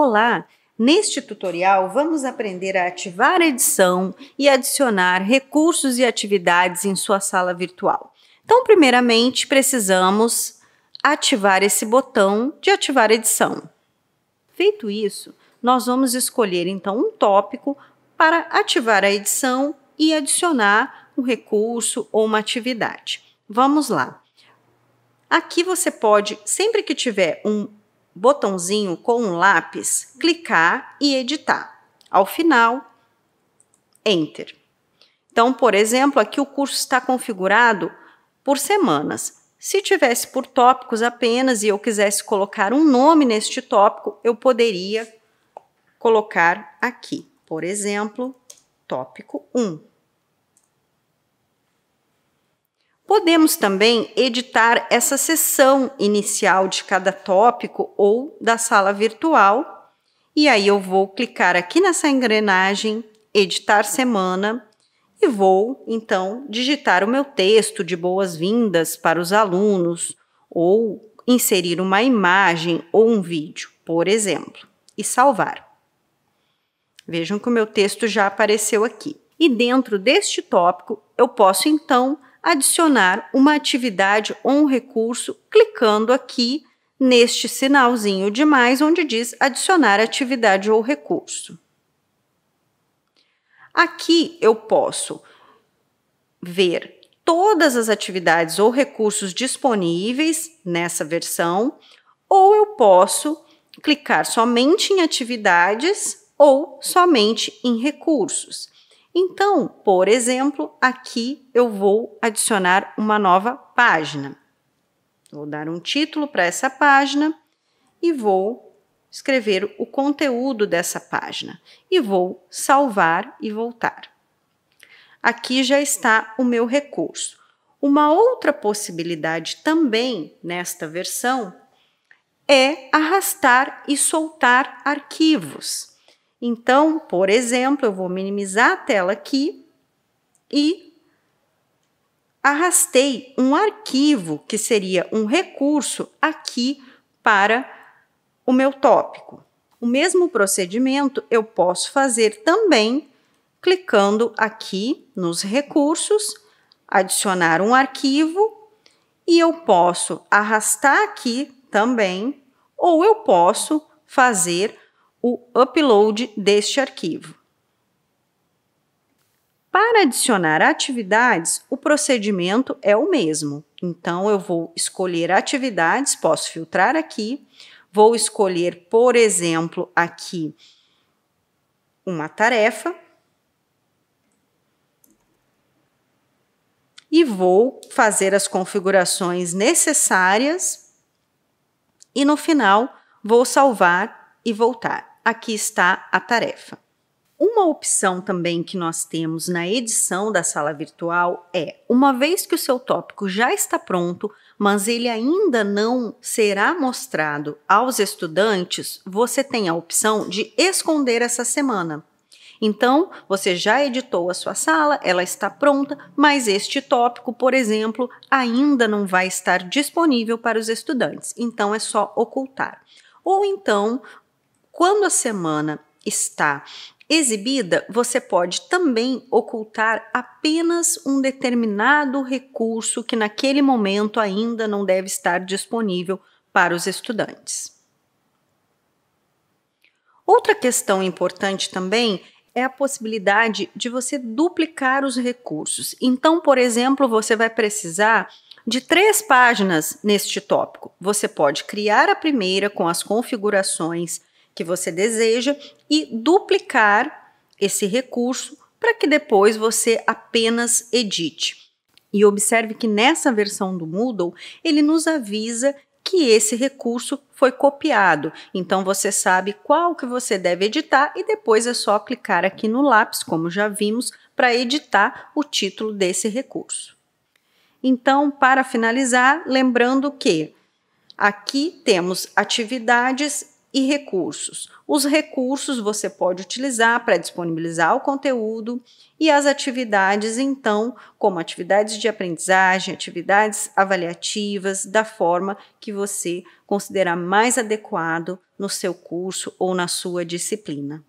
Olá! Neste tutorial, vamos aprender a ativar a edição e adicionar recursos e atividades em sua sala virtual. Então, primeiramente, precisamos ativar esse botão de ativar edição. Feito isso, nós vamos escolher então um tópico para ativar a edição e adicionar um recurso ou uma atividade. Vamos lá. Aqui você pode, sempre que tiver um botãozinho com um lápis, clicar e editar. Ao final, Enter. Então, por exemplo, aqui o curso está configurado por semanas. Se tivesse por tópicos apenas e eu quisesse colocar um nome neste tópico, eu poderia colocar aqui. Por exemplo, tópico 1. Podemos também editar essa sessão inicial de cada tópico ou da sala virtual. E aí eu vou clicar aqui nessa engrenagem, editar semana, e vou então digitar o meu texto de boas-vindas para os alunos ou inserir uma imagem ou um vídeo, por exemplo, e salvar. Vejam que o meu texto já apareceu aqui. E dentro deste tópico, eu posso então adicionar uma atividade ou um recurso clicando aqui neste sinalzinho de mais, onde diz adicionar atividade ou recurso. Aqui eu posso ver todas as atividades ou recursos disponíveis nessa versão, ou eu posso clicar somente em atividades ou somente em recursos. Então, por exemplo, aqui eu vou adicionar uma nova página. Vou dar um título para essa página e vou escrever o conteúdo dessa página e vou salvar e voltar. Aqui já está o meu recurso. Uma outra possibilidade também nesta versão é arrastar e soltar arquivos. Então, por exemplo, eu vou minimizar a tela aqui e arrastei um arquivo, que seria um recurso, aqui para o meu tópico. O mesmo procedimento eu posso fazer também clicando aqui nos recursos, adicionar um arquivo e eu posso arrastar aqui também ou eu posso fazer o upload deste arquivo. Para adicionar atividades, o procedimento é o mesmo. Então, eu vou escolher atividades, posso filtrar aqui, vou escolher, por exemplo, aqui uma tarefa e vou fazer as configurações necessárias e no final vou salvar e voltar aqui está a tarefa. Uma opção também que nós temos na edição da sala virtual é, uma vez que o seu tópico já está pronto, mas ele ainda não será mostrado aos estudantes, você tem a opção de esconder essa semana. Então, você já editou a sua sala, ela está pronta, mas este tópico, por exemplo, ainda não vai estar disponível para os estudantes. Então, é só ocultar. Ou então, quando a semana está exibida, você pode também ocultar apenas um determinado recurso que naquele momento ainda não deve estar disponível para os estudantes. Outra questão importante também é a possibilidade de você duplicar os recursos. Então, por exemplo, você vai precisar de três páginas neste tópico. Você pode criar a primeira com as configurações que você deseja e duplicar esse recurso para que depois você apenas edite. E observe que nessa versão do Moodle, ele nos avisa que esse recurso foi copiado. Então você sabe qual que você deve editar e depois é só clicar aqui no lápis, como já vimos, para editar o título desse recurso. Então, para finalizar, lembrando que aqui temos atividades e recursos. Os recursos você pode utilizar para disponibilizar o conteúdo e as atividades, então, como atividades de aprendizagem, atividades avaliativas, da forma que você considerar mais adequado no seu curso ou na sua disciplina.